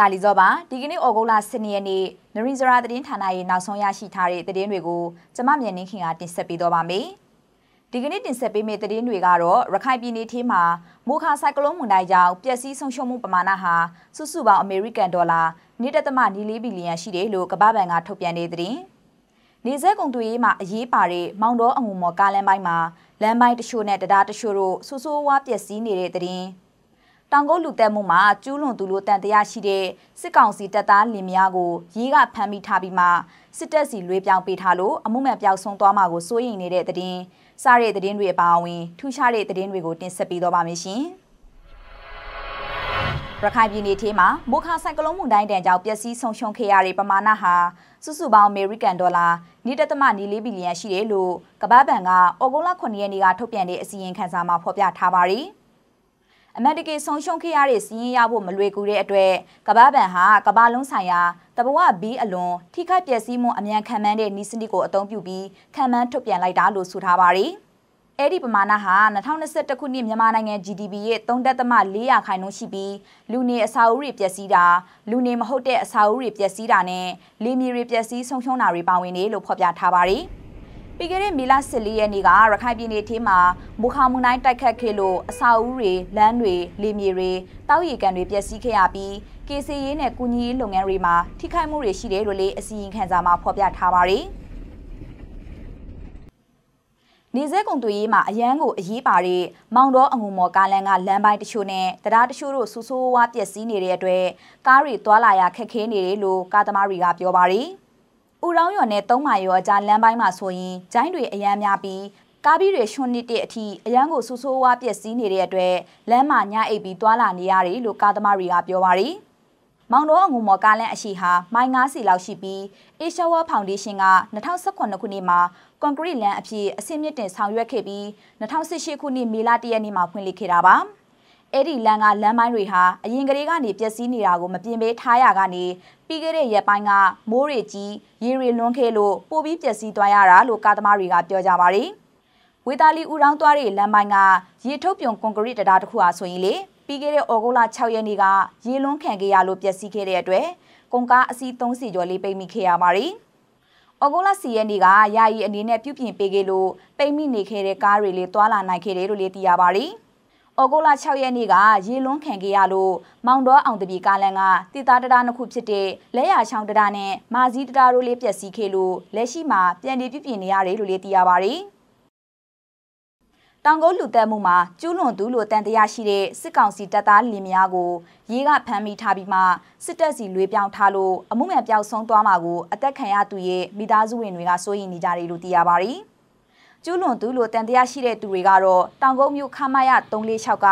တာလီဇောပါဒီကနေ့ဩဂုတ်လ12ရက်နေ့နရီဇရာသတင်းဌာနရဲ့နောက်ဆုံးရရှိထားတဲ့သတင်းတွေကိုကျမမြန်နှင်းခင်ကတင်ဆက်ပေးတော့ပါမယ်။ဒီကနေ့တင်ဆက်ပေးမယ့်သတင်းတွေကတော့ရခိုင်ပြည်နယ်ထဲမှာမိုခါဆိုင်ကလုန်းမုန်တိုင်းကြောင့်ပျက်စီးဆုံးရှုံးမှုပမာဏဟာစုစုပေါင်းအမေရိကန်ဒေါ်လာ1.4ဘီလီယံရှိတယ်လို့ကမ္ဘာ့ဘဏ်ကထုတ်ပြန်တဲ့သတင်း။နေဆက်ကုန်သွယ်ရေးမှာအရေးပါတဲ့မောင်တော်အငုံမော်ကားလမ်းပိုင်းမှာလမ်းပိုင်းတချို့နဲ့တံတားတချို့တို့ဆူဆိုးဝါးပျက်စီးနေတဲ့သတင်း။တောင်ကုတ်လူတက်မှုမှာကျူးလွန်သူလိုတန်တရားရှိတဲ့စစ်ကောင်စီတပ်သားလင်မယားကိုရေးကဖမ်းမိထားပြီးမှစစ်တပ်စီလွေပြောင်ပေးထားလို့အမှုမဲ့ပျောက်ဆုံးသွားမှာကိုစိုးရိမ်နေတဲ့တဲ့တင်စားတဲ့တဲ့တင်တွေအပါအဝင်ထူးခြားတဲ့တဲ့တင်တွေကိုတင်ဆက်ပေးတော့ပါမယ်ရှင်။ရခိုင်ပြည်နယ်ထဲမှာမုခါဆိုင်ကလုန်းမုန်တိုင်းတန်ကြောင့်ပျက်စီးဆုံးရှုံးခဲ့ရတဲ့ပမာဏဟာစုစုပေါင်းအမေရိကန်ဒေါ်လာ2.4ဘီလီယံရှိတယ်လို့ကမ္ဘာ့ဘဏ်ကဩဂုတ်လ9ရက်နေ့ကထုတ်ပြန်တဲ့အစီရင်ခံစာမှာဖော်ပြထားပါတယ်။အမှန်တကယ်ဆုံးရှုံးခဲ့ရတဲ့စီးရင်ရဖို့မလွယ်ကူတဲ့အတွက်ကဘာဗန်ဟာကဘာလုံးဆိုင်ရာတဘဝဘီအလွန်ထိခိုက်ပျက်စီးမှုအမြန်ခံမှန်းတဲ့နီးစနစ်ကိုအသုံးပြုပြီးခံမှန်းထုတ်ပြန်လိုက်တာလို့ဆိုထားပါတယ်။အဲ့ဒီပမာဏဟာ2021ခုနှစ်မြန်မာနိုင်ငံ GDP ရဲ့3.4%ခိုင်နှုန်းရှိပြီးလူနေအစာအုပ်တွေပျက်စီးတာလူနေမဟုတ်တဲ့အစာအုပ်တွေပျက်စီးတာနဲ့လေမြေတွေပျက်စီးဆုံးရှုံးတာတွေပါဝင်တယ်လို့ဖော်ပြထားပါတယ်။ပြီးခဲ့တဲ့မေလ14ရက်နေ့ကရခိုင်ပြည်နယ်ထဲမှာမူခါမုန်တိုင်းတိုက်ခတ်ခဲ့လို့အဆောက်အဦတွေလမ်းတွေလေမြေတွေတောက်ရီကန်တွေပျက်စီးခဲ့ရပြီးကေစီရေးနဲ့ကုညီရေးလုပ်ငန်းတွေမှာထိခိုက်မှုတွေရှိတယ်လို့လည်းအစီရင်ခံစာမှာဖော်ပြထားပါတယ်နေဆက်ကုံသွေးရေးမှာအရန်ကိုအရေးပါတဲ့မောင်တော်အငုံမော်ကားလန်ကလမ်းပိုင်းတချို့နဲ့တရားတချို့တို့ဆူဆိုးဝါးပျက်စီးနေတဲ့အတွက်ကားတွေသွာလာရခက်ခဲနေတယ်လို့ကားသမားတွေကပြောပါတယ်။ဥရောင်းရွံနဲ့သုံးမာရောအကြားလမ်းပိုင်းမှာဆိုရင်ဂျိုင်းတွေအရန်များပြီးကားပြီးတွေရှွန်းနစ်တဲ့အထိအရန်ကိုဆူဆိုးဝါးပျက်စီးနေတဲ့အတွက်လမ်းမှာညအိပ်ပြီးသွာလာနေရတယ်လို့ကားသမားတွေကပြောပါရီမောင်တော်အငုံမော်ကားလန်အရှိဟာမိုင်90လောက်ရှိပြီး Asia World Foundation က2018ခုနှစ်မှာကွန်ကရစ်လန်အဖြစ်အဆင့်မြင့်တင်ဆောင်ရွက်ခဲ့ပြီး2018ခုနှစ်မေလ1ရက်နေ့မှာဖွင့်လှစ်ခဲ့တာပါ။အဲ့ဒီလမ်းကလမ်းမိုင်းတွေဟာအရင်ကလေးကနေပျက်စီးနေတာကိုမပြင်ပေးထားရကနေပြီးခဲ့တဲ့ရက်ပိုင်းကမိုးတွေကြီးရေတွေလွန်ခဲ့လို့ပိုပြီးပျက်စီးသွားရတာလို့ကာသမားတွေကပြောကြပါတယ်။ဝေတာလီဦးရောင်းသွားတဲ့လမ်းမိုင်းကရေထုတ်ပြုံကွန်ကရစ်တံတားတစ်ခုဟာဆိုရင်လေပြီးခဲ့တဲ့ဩဂုတ်လ6ရက်နေ့ကရေလွန်ခံခဲ့ရလို့ပျက်စီးခဲ့တဲ့အတွက်ကုန်ကားအစီး30ကျော်လေးပိတ်မိခဲ့ရပါတယ်။။အော်ဂိုလာစီရဲနေကယာယီအနေနဲ့ပြုပြင်ပေးခဲ့လို့ပိတ်မိနေခဲ့တဲ့ကားတွေလေးသွာလာနိုင်ခဲ့တယ်လို့လေးသိရပါဗျ။။ဩဂုတ်လ6ရက်နေ့ကရေလွန်းခံခဲ့ရလို့မောင်တော်အောင်တပြေကားလန်ကတိသားတရနှစ်ခုဖြစ်တဲ့လက်ရချောင်းတရနဲ့မာဇီတရတို့လေးပျက်စီးခဲ့လို့လက်ရှိမှာပြန်လည်ပြုပြင်နေရတယ်လို့လည်းသိရပါဗျ။တောင်ကုန်းလူတက်မှုမှာကျူးလွန်သူလို့တန်တရားရှိတဲ့စစ်ကောင်စီတပ်သားလင်မယားကိုရေးကဖမ်းမိထားပြီးမှစစ်တပ်စီလွေပြောင်းထားလို့အမှုမဲ့ပျောက်ဆုံးသွားမှာကိုအသက်ခံရသူရဲ့မိသားစုဝင်တွေကစိုးရိမ်နေကြတယ်လို့သိရပါဗျ။ကျူးလွန်သူလို့တန်တရားရှိတဲ့သူတွေကတော့တောင်ကုန်းမြို့ခမရ346က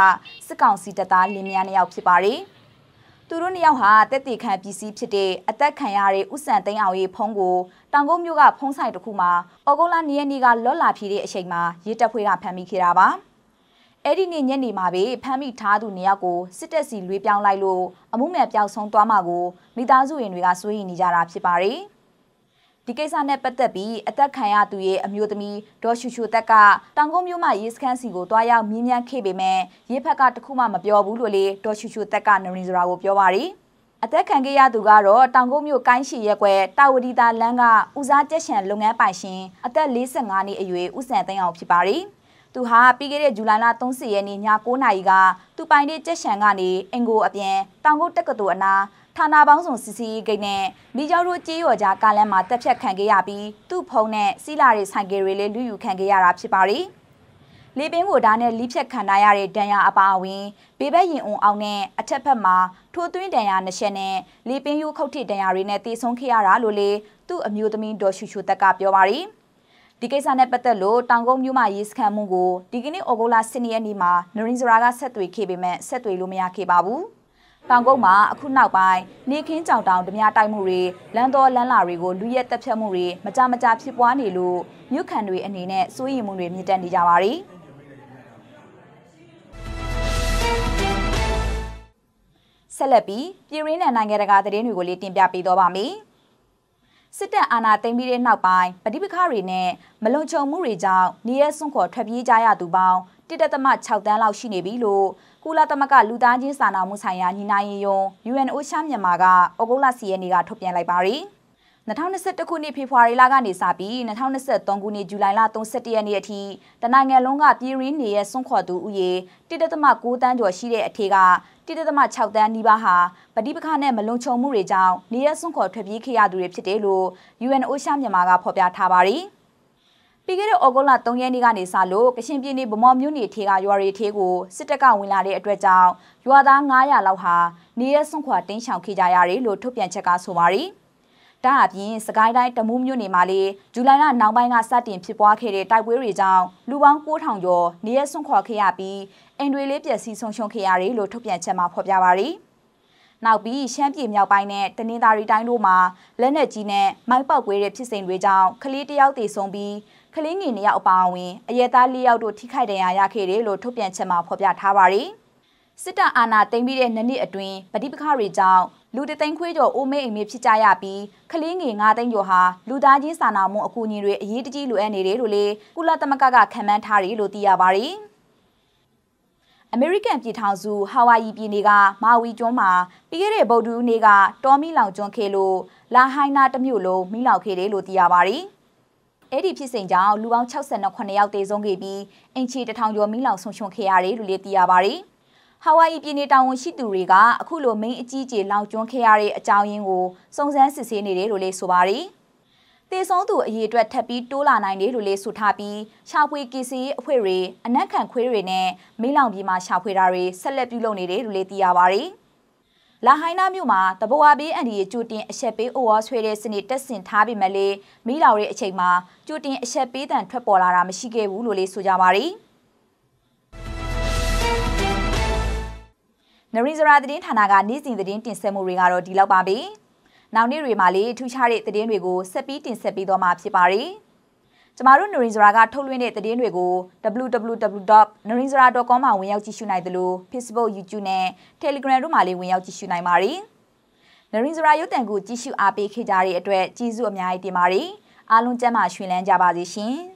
စစ်ကောင်စီတပ်သားလင်းမြန်းနှစ်ယောက်ဖြစ်ပါတယ်။သူတို့နှစ်ယောက်ဟာတက်တီခံပစ္စည်းဖြစ်တဲ့အသက်ခံရတဲ့ဥဆန်သိန်းအောင်ရဲ့ဖုန်းကိုတောင်ကုန်းမြို့ကဖုန်းဆိုင်တစ်ခုမှာဩဂုတ်လ2ရက်နေ့ကလော့လာဖြီးတဲ့အချိန်မှာရဲတပ်ဖွဲ့ကဖမ်းမိခဲ့တာပါ။အဲ့ဒီနေ့ညနေမှာပဲဖမ်းမိထားသူနေရာကိုစစ်တပ်စီလွေးပြောင်းလိုက်လို့အမှုမဲ့ပျောက်ဆုံးသွားမှာကိုမိသားစုဝင်တွေကစိုးရိမ်နေကြတာဖြစ်ပါတယ်။ဒီကိစ္စနဲ့ပတ်သက်ပြီးအသက်ခံရသူရဲ့အမျိုးသမီးဒေါ်ရှူရှူတက်ကတောင်ကုန်းမြို့မှာရေးစခန်းစီကိုတွားရောက်မြင်းမြန်းခဲ့ပေမဲ့ရေးဖက်ကတခုမှမပြောဘူးလို့လေဒေါ်ရှူရှူတက်ကနရိန်ဇရာကိုပြောပါရီအသက်ခံခဲ့ရသူကတော့တောင်ကုန်းမြို့ကိုင်းရှိရက်ွယ်တာဝတီတာလန်းကဦးစားကြက်ရှံလုပ်ငန်းပိုင်ရှင် အသက်45နှစ်အရွယ်ဦးစံသိန်းအောင်ဖြစ်ပါရီသူဟာပြီးခဲ့တဲ့ဇူလိုင်လ30ရက်နေ့ည9:00နာရီကသူပိုင်တဲ့ကြက်ရှံကနေအင်ကိုအပြင်တောင်ကုန်းတက္ကသိုလ်အနားဌာနပေါင်းစုံစစ်စီဂိတ်နဲ့မိကျော်တို့ကြေးရော်ကြားကားလမ်းမှာတက်ဖြတ်ခံခဲ့ရပြီးသူ့ဖုံးနဲ့စီလာတွေဆိုင်ကယ်တွေလည်းလူယူခံခဲ့ရတာဖြစ်ပါရီလေပင်ကိုဓာတ်နဲ့လိဖြတ်ခံရတဲ့ဒဏ်ရာအပါအဝင်ဘေဘက်ရင်အုံအောင်နဲ့အထက်ဘက်မှာထိုးသွင်းဒဏ်ရာနှချက်နဲ့လေပင်ရိုးခုတ်ထစ်ဒဏ်ရာတွေနဲ့တေဆုံးခဲ့ရတာလို့လေသူ့အမျိုးသမီးဒေါ်ရှူရှူတက်ကပြောပါရီဒီကိစ္စနဲ့ပတ်သက်လို့တောင်ကုန်းမြို့မှာရေးစခန်းမှုကိုဒီကနေ့ဩဂုတ်လ10ရက်နေ့မှာနရင်းစရာကဆက်သွေခဲ့ပေမဲ့ဆက်သွေလို့မရခဲ့ပါဘူး။တောင်ကုန်းမှာအခုနောက်ပိုင်းနေခင်းကြောင်တောင်ဓမြတိုက်မှုတွေလမ်းတော်လမ်းလာတွေကို လူရဲတက်ဖြတ်မှုတွေမကြမကြဖြစ်ပွားနေလို့မြို့ခံတွေအနေနဲ့စိုးရိမ်မှုတွေမြင့်တက်နေကြပါတယ်ဆက်လက်ပြီးပြည်ရင်းနဲ့နိုင်ငံတကာသတင်းတွေကိုလေးတင်ပြပေးတော့ပါမယ်။စစ်တပ်အာဏာသိမ်းပြီးတဲ့နောက်ပိုင်းပဋိပက္ခတွေနဲ့မလုံခြုံမှုတွေကြောင့်နေရဲစွန့်ခေါ်ထွက်ပြေးကြရသူပေါင်း1.6တန်းလောက်ရှိနေပြီလို့ကုလသမဂ္ဂလူသားချင်းစာနာမှုဆိုင်ရာညီနိုင်ရုံ UNOCHA မြန်မာကဩဂုတ်လ10ရက်နေ့ကထုတ်ပြန်လိုက်ပါတယ်။2021ခုနှစ်ဖေဖော်ဝါရီလကနေစပြီး2023ခုနှစ်ဇူလိုင်လ31ရက်နေ့အထိတနိုင်ငံလုံးကပြည်ရင်းနေရဲစွန့်ခွာသူဥယေ1.9တန်းကျော်ရှိတဲ့အထက်က1.6တန်းနီးပါးဟာပဋိပက္ခနဲ့မလုံခြုံမှုတွေကြောင့်နေရဲစွန့်ခွာထွက်ပြေးခဲ့ရသူတွေဖြစ်တယ်လို့ UNOCHA မြန်မာကဖော်ပြထားပါတယ်။ပြီးခဲ့တဲ့ဩဂုတ်လ3ရက်နေ့ကနေစလို့ကရှင်ပြည်နယ်ဗမော်မြို့နယ်ထေကရွာတွေထေကိုစစ်တပ်ကဝင်လာတဲ့အတွက်ကြောင့်ရွာသား900လောက်ဟာနေရဲစွန့်ခွာတင်းရှောင်ခဲ့ကြရတယ်လို့ထုတ်ပြန်ချက်ကဆိုပါတယ်။ဒါအပြင်စကိုင်းတိုင်းတမူးမြို့နယ်မှာလေဇူလိုင်လနောက်ပိုင်းကစတင်ဖြစ်ပွားခဲ့တဲ့တိုက်ပွဲတွေကြောင့်လူပေါင်း9000ကျော်နေရစွန့်ခွာခဲ့ရပြီးအိမ်တွေလေးပျက်စီးဆုံးရှုံးခဲ့ရတယ်လို့ထုတ်ပြန်ချက်မှာဖော်ပြပါရယ်နောက်ပြီးရှမ်းပြည်မြောက်ပိုင်းနဲ့တနင်္သာရီတိုင်းတို့မှာလက်နက်ကြီးနဲ့မိုက်ပေါက်ကွဲတဲ့ဖြစ်စဉ်တွေကြောင့်ကလေးတယောက်သေဆုံးပြီးကလေးငယ်နှစ်ယောက်အပါအဝင်အရဲသား၄ယောက်တို့ထိခိုက်ဒဏ်ရာရခဲ့တယ်လို့ထုတ်ပြန်ချက်မှာဖော်ပြထားပါရယ်။စစ်တပ်အာဏာသိမ်းပြီးတဲ့နှစ်နှစ်အတွင်းပဋိပက္ခတွေကြောင့်လူတသိန်းခွေးကျော်အိုမေအိမ်မေဖြစ်ကြရပြီးကလေးငယ်9သိန်းကျော်ဟာလူသားချင်းစာနာမှုအကူအညီတွေအရေးတကြီးလိုအပ်နေတယ်လို့လေကုလသမဂ္ဂကခန့်မှန်းထားတယ်လို့သိရပါတယ်။အမေရိကန်ပြည်ထောင်စုဟာဝိုင်ယီပြည်နယ်ကမာဝီကျွန်းမှာပြီးခဲ့တဲ့ဗုဒ္ဓဟူးနေ့ကတော်မီလောင်ကျွန်းခေလို့လာဟိုင်းနာတမျိုးလုံးမိလောင်ခေတယ်လို့သိရပါတယ်။အဲ့ဒီဖြစ်စဉ်ကြောင့်လူပေါင်း62ယောက်သေဆုံးခဲ့ပြီးအင်ချီတထောင်ကျော်မိလောင်ဆုံးရှုံးခဲ့ရတယ်လို့လည်းသိရပါတယ်။ဟာဝိုင်ပြည်နယ်တာဝန်ရှိသူတွေကအခုလိုမိန်အကြီးကြီးလောင်ကျွန်းခဲ့ရတဲ့အကြောင်းရင်းကိုစုံစမ်းစစ်ဆေးနေတယ်လို့လည်းဆိုပါရယ်။တေဆုံးသူအရေအတွက်ထပ်ပြီးတိုးလာနိုင်တယ်လို့လည်းဆိုထားပြီးရှာဖွေကစီအဖွဲ့တွေအနက်ခံခွေးတွေနဲ့မိလောင်ပြည်မှာရှာဖွေတာတွေဆက်လက်ပြုလုပ်နေတယ်လို့လည်းသိရပါရယ်။လာဟိုင်းနာမြို့မှာတဘောဝဘေးအန်ဒီရဲ့ကြိုတင်အချက်ပေးအိုဝါဆွဲတဲ့စနစ်တက်ဆင်ထားပြီးမှလေမိလောင်ရဲ့အချိန်မှာကြိုတင်အချက်ပေးတန်ထွက်ပေါ်လာတာမရှိခဲ့ဘူးလို့လည်းဆိုကြပါရယ်။နရီဇရာသတင်းဌာနကနေ့စဉ်သတင်းတင်ဆက်မှုတွေကတော့ဒီလောက်ပါပဲ။နောက်နေ့တွေမှာလည်းထူးခြားတဲ့သတင်းတွေကိုဆက်ပြီးတင်ဆက်ပေးသွားမှာဖြစ်ပါရယ်။ကျမတို့နရီဇရာကထုတ်လွှင့်တဲ့သတင်းတွေကို www.narinzara.com မှာဝင်ရောက်ကြည့်ရှုနိုင်သလို Facebook, YouTube နဲ့ Telegram တို့မှာလည်းဝင်ရောက်ကြည့်ရှုနိုင်ပါရယ်။နရီဇရာရုပ်သံကိုကြည့်ရှုအားပေးခဲ့ကြတဲ့အတွက်ကျေးဇူးအများကြီးတင်ပါတယ်။အားလုံးကျန်းမာရွှင်လန်းကြပါစေရှင်။